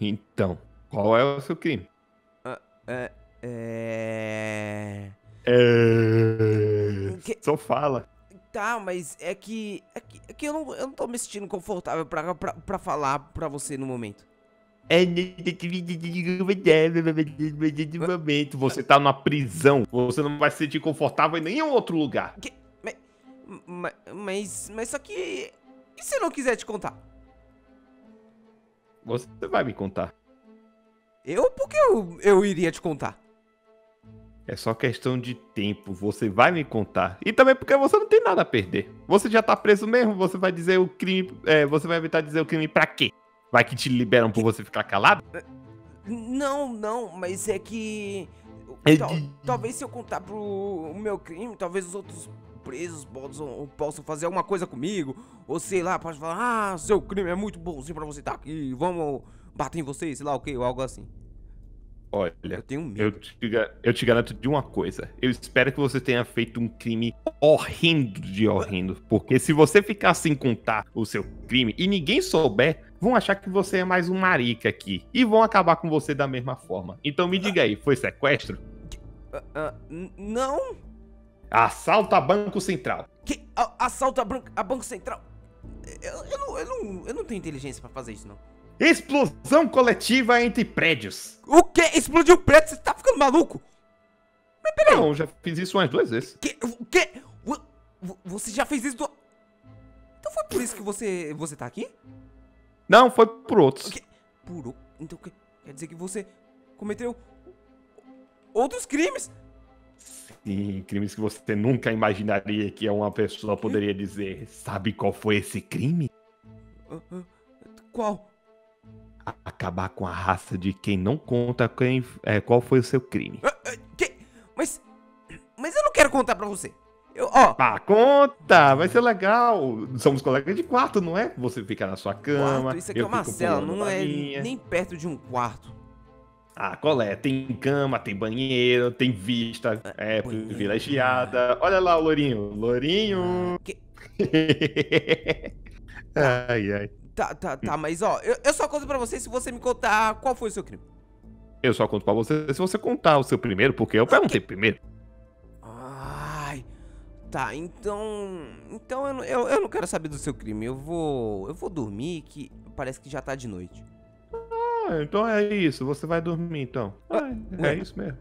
Então, qual é o seu crime? é. É. é... Só fala. Tá, mas é que. É que, é que eu, não, eu não tô me sentindo confortável pra, pra, pra falar pra você no momento. É, momento. Você tá numa prisão. Você não vai se sentir confortável em nenhum outro lugar. Que... Mas, mas, mas só que. E se eu não quiser te contar? Você vai me contar. Eu? Por que eu, eu iria te contar? É só questão de tempo, você vai me contar. E também porque você não tem nada a perder. Você já tá preso mesmo, você vai dizer o crime. É, você vai evitar dizer o crime pra quê? Vai que te liberam por você ficar calado? Não, não, mas é que. É tal, talvez se eu contar pro meu crime, talvez os outros presos possam, possam fazer alguma coisa comigo, ou sei lá, pode falar, ah, seu crime é muito bonzinho pra você estar tá aqui, vamos bater em você, sei lá o okay, que, ou algo assim. Olha, eu tenho medo. Eu te, eu te, garanto de uma coisa. Eu espero que você tenha feito um crime horrendo de horrendo. Porque se você ficar sem contar o seu crime e ninguém souber, vão achar que você é mais um marica aqui. E vão acabar com você da mesma forma. Então me diga aí, foi sequestro? Uh, uh, não? Assalto a Banco Central. Que? assalta assalto a, a, Banco Central? Eu, eu, não, eu, não, eu não tenho inteligência para fazer isso, não. Explosão coletiva entre prédios. O quê? Explodiu o prédio? Você tá ficando maluco? Mas peraí. Não, já fiz isso umas duas vezes. Que, o quê? Você já fez isso do... Então foi por isso que você, você tá aqui? Não, foi por outros. Que, por... Então quer dizer que você cometeu outros crimes? Sim, crimes que você nunca imaginaria que uma pessoa poderia dizer. Sabe qual foi esse crime? Ah, ah, qual? Acabar com a raça de quem não conta quem, é, qual foi o seu crime. Ah, que? Mas. Mas eu não quero contar pra você. Eu, ó. Ah, conta! Vai ser legal! Somos colegas de quarto, não é? Você fica na sua cama. Quarto, isso aqui é uma cela, não é nem perto de um quarto. Ah, qual é? Tem cama, tem banheiro, tem vista, ah, é privilegiada. Olha lá o Lourinho. Lourinho! Que... Ah, ai, ai. Tá, tá, tá, tá, mas ó, eu, eu só conto pra você se você me contar qual foi o seu crime. Eu só conto pra você se você contar o seu primeiro, porque eu perguntei okay. primeiro. Ai. Tá, então. Então eu, eu, eu não quero saber do seu crime. Eu vou. Eu vou dormir que parece que já tá de noite. Ah, então é isso, você vai dormir então. Ah, ah é né? isso mesmo.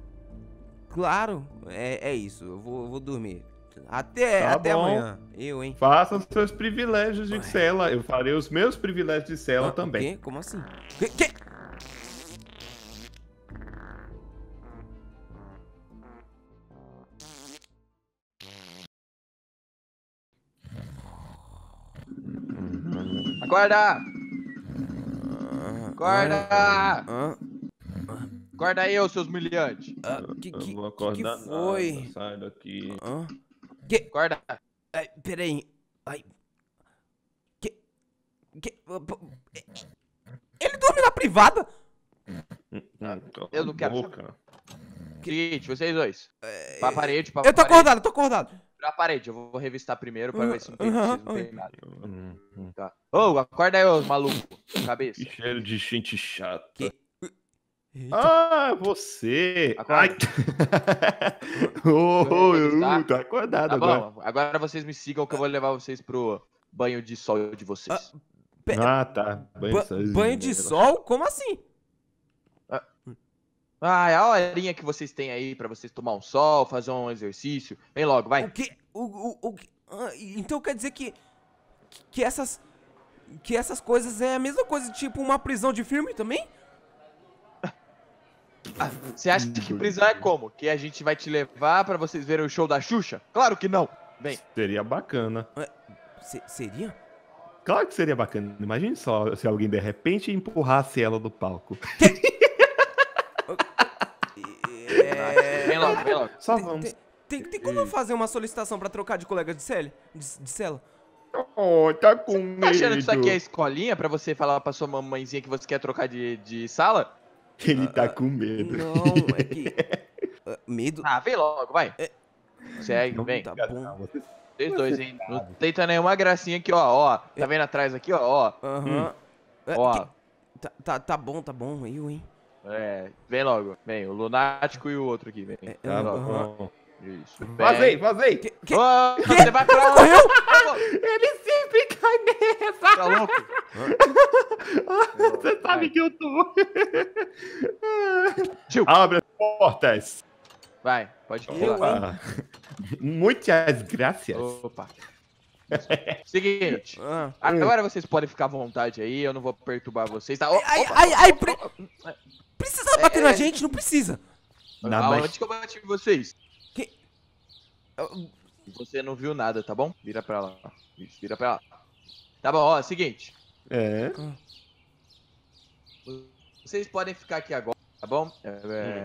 Claro, é, é isso, eu vou, eu vou dormir. Até, tá até bom. amanhã. Eu, hein? Faça os seus privilégios de Ai. cela. Eu farei os meus privilégios de cela ah, também. Quê? Como assim? Quê? Acorda! Acorda! Acorda aí, seus humilhantes. Ah, que, que, que foi? Nada, sai daqui. que... Acorda. Ai, peraí. Ai. Que... que... Ele dorme na privada? Eu não quero. Seguinte, vocês dois. É, pra parede, pra Eu tô parede. acordado, eu tô acordado na parede. Eu vou revistar primeiro pra ver se não tem, se não nada. Uhum. Tá. Ô, acorda aí, ô maluco. Cabeça. Que cheiro de gente chata. Eita. Ah, você! Acorda. Ai. oh, eu tô acordado tá agora. Bom, agora vocês me sigam que eu vou levar vocês pro banho de sol de vocês. Ah, ah tá. Banho, ba banho de né? sol? Como assim? Ah, é a horinha que vocês têm aí para vocês tomar um sol, fazer um exercício. Vem logo, vai. O que? O, o, o, ah, então quer dizer que. Que essas. Que essas coisas é a mesma coisa, tipo uma prisão de filme também? Ah, você acha que prisão é como? Que a gente vai te levar para vocês verem o show da Xuxa? Claro que não! Vem. Seria bacana. É, se, seria? Claro que seria bacana. Imagine só se alguém de repente empurrasse ela do palco. Que? É... Vem logo, vem logo. Só vamos. Tem, tem, tem como eu fazer uma solicitação pra trocar de colega de cela? De, de cela? Oh, tá com medo. Tá achando que isso aqui é escolinha pra você falar pra sua mamãezinha que você quer trocar de, de sala? Ele tá ah, com medo. Não, é que... Ah, medo? Ah, vem logo, vai. É. Segue, vem. Tá bom. Vocês dois, hein? Não tenta nenhuma gracinha aqui, ó, ó. Tá é. vendo atrás aqui, ó, ó. Aham. Uhum. Ó. Tá, tá, tá bom, tá bom. Eu, hein? É, vem logo. Vem, o lunático e o outro aqui, vem. É, tá bom. Isso. Vazei, vazei. Que, que, oh, que? Você vai pra onde? Tá Ele sempre cai nessa. Tá louco? você sabe que eu tô. Tio. Abre as portas. Vai, pode ir Muitas graças. Opa. Seguinte, ah, hum. agora hum. vocês podem ficar à vontade aí, eu não vou perturbar vocês. Tá? Oh, ai, ai, ai, pre... precisa é, bater é, na gente? Não precisa. Não, antes que eu bati em vocês? Que... Você não viu nada, tá bom? Vira pra lá. Isso, vira pra lá. Tá bom, ó, seguinte. É. Vocês podem ficar aqui agora, tá bom? É,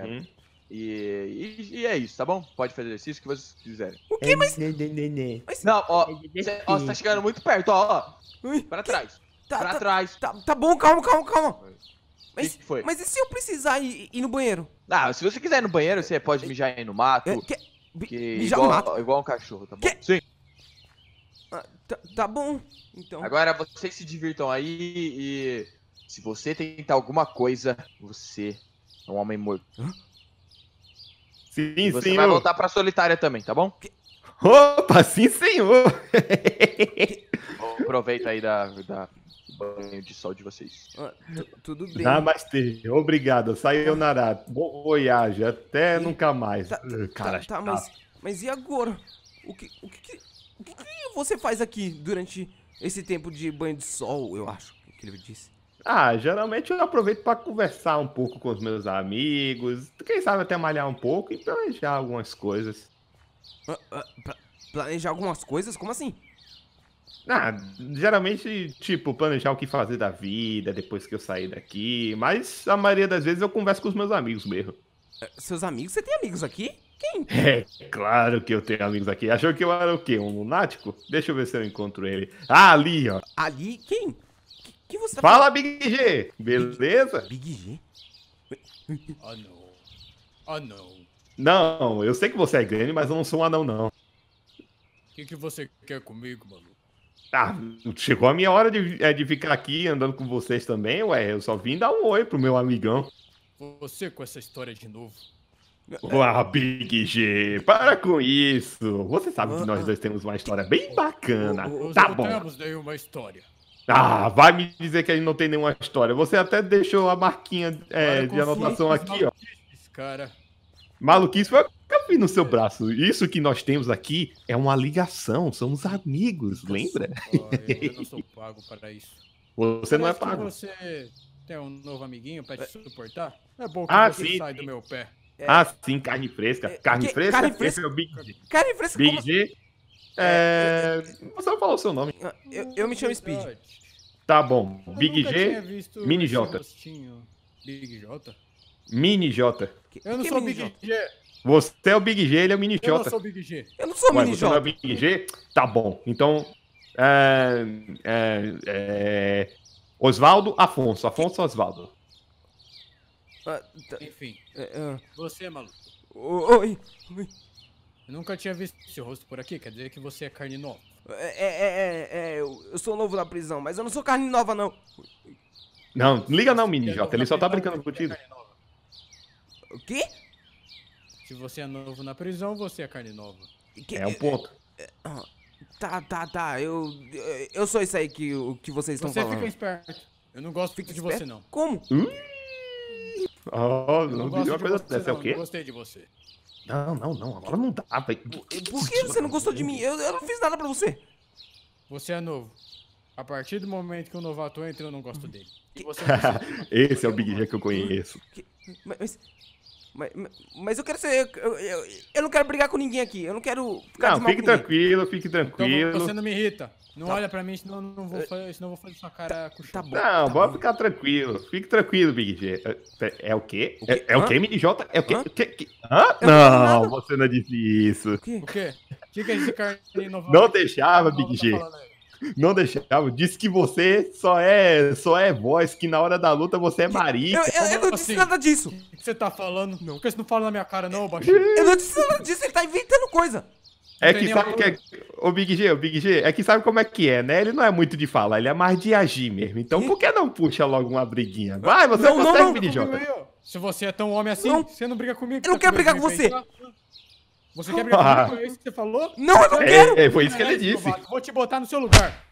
é. uhum. E, e, e, é isso, tá bom? Pode fazer exercício que vocês quiserem. O que? É, mas. Né, né, né, mas... Não, ó, é cê, ó, você tá chegando muito perto, ó, ó. pra trás. Tá, pra tá, trás. Tá, tá bom, calma, calma, calma. Mas, que foi? mas e se eu precisar ir, ir, no banheiro? Ah, se você quiser ir no banheiro, você pode mijar aí no mato. É, que... Que mijar igual, no mato? Igual um cachorro, tá bom? Que... Sim. Ah, tá, tá bom, então. Agora vocês se divirtam aí e. Se você tentar alguma coisa, você é um homem morto. Hã? Sim, você senhor. vai voltar pra solitária também, tá bom? Opa, sim, senhor! Aproveita aí da, da banho de sol de vocês. Ah, tudo bem. Namastê, obrigado. Saiu Nará. Boa viagem. até e... nunca mais. Tá, Cara, tá, tá mas, mas e agora? O que, o, que, o que você faz aqui durante esse tempo de banho de sol, eu acho que ele disse? Ah, geralmente eu aproveito para conversar um pouco com os meus amigos, quem sabe até malhar um pouco e planejar algumas coisas. Ah, ah, planejar algumas coisas? Como assim? Ah, geralmente, tipo, planejar o que fazer da vida depois que eu sair daqui, mas a maioria das vezes eu converso com os meus amigos mesmo. É, seus amigos? Você tem amigos aqui? Quem? É, claro que eu tenho amigos aqui. Achou que eu era o quê? Um lunático? Deixa eu ver se eu encontro ele. Ah, ali, ó. Ali? Quem? que você tá Fala, falando? Big G! Beleza? Big G? Oh, não. Oh, não. Não, eu sei que você é grande, mas eu não sou um anão, não. O que, que você quer comigo, mano? Ah, chegou a minha hora de, é, de ficar aqui andando com vocês também, ué. Eu só vim dar um oi pro meu amigão. Você com essa história de novo. Ah, Big G, para com isso. Você sabe que ah. nós dois temos uma história bem bacana. Nós tá bom. temos nenhuma história. Ah, vai me dizer que ele não tem nenhuma história. Você até deixou a marquinha é, de anotação aqui, ó. Cara. Maluquice foi eu no seu braço. Isso que nós temos aqui é uma ligação. Somos amigos, eu lembra? Sou, eu, eu não sou pago para isso. Você não é pago. você tem um novo amiguinho para te é. suportar? É bom que ah, você sim, sai do meu pé. É. Ah, sim, carne fresca. É, carne que, fresca? Carne fresca. Esse é o Big G. Carne fresca. Big G. É, é... Você vai falar o seu nome. Eu, eu me chamo Speed. Tá bom. Big G, Mini J. Big J? Mini J. Eu não sou Big J. Você é o Big G, ele é o Mini J. Eu não sou Big G. Eu não sou Mini J. Você não é o Big G? Tá bom. Então. É, é, é, Osvaldo Afonso. Afonso Oswaldo. Ah, tá. Enfim. É, é. Você é maluco. Oi. Oi. Eu nunca tinha visto seu rosto por aqui, quer dizer que você é carne nova. É, é, é, é, é eu, eu sou novo na prisão, mas eu não sou carne nova, não. Não, liga não, mini é Jota, ele só tá brincando é contigo. O quê? Se você é novo na prisão, você é carne nova. Que, é um ponto. Ah, tá, tá, tá, eu, eu sou isso aí que, que vocês estão você falando. Você fica esperto, eu não gosto fica de esperto? você não. Como? Hum? Oh, não, não viu uma coisa dessa, é o quê? Eu gostei de você. Não, não, não. Agora não dá, velho. Por que você não gostou de mim? Eu, eu não fiz nada pra você. Você é novo. A partir do momento que o novato entra, eu não gosto dele. Esse é o Big G que eu conheço. mas mas, mas eu quero ser. Eu, eu, eu, não quero brigar com ninguém aqui. Eu não quero. Ficar não, fique tranquilo, fique tranquilo. Então, você não me irrita. Não tá. olha pra mim, senão não vou, é, senão vou fazer sua tá, cara tá, com tá bom, Não, tá ficar tranquilo. Fique tranquilo, Big G. É, é o quê? O quê? É, é o quê, Mini J? É o quê? Hã? O quê? Que... Hã? Não, não você não disse isso. O quê? O quê? que, que é esse cara inovador? Não deixava, Big G. Não deixava. Disse que você só é só é voz, que na hora da luta você é marido. Eu, eu, eu, não disse assim, nada disso. O que você tá falando? Não. Por que você não fala na minha cara, não, baixinho? Eu não disse nada disso, ele tá inventando coisa. É que sabe que é, o Big G, o Big G, é que sabe como é que é, né? Ele não é muito de falar, ele é mais de agir mesmo. Então por que não puxa logo uma briguinha? Vai, você não, consegue, não, não. Mini Se você é tão homem assim, não. você não briga comigo. Eu não quero brigar com você. Aí. Você quer brigar comigo? Ah. Foi isso que você falou? Não, eu não é, quero! É, foi isso que ele disse. Vou te botar no seu lugar.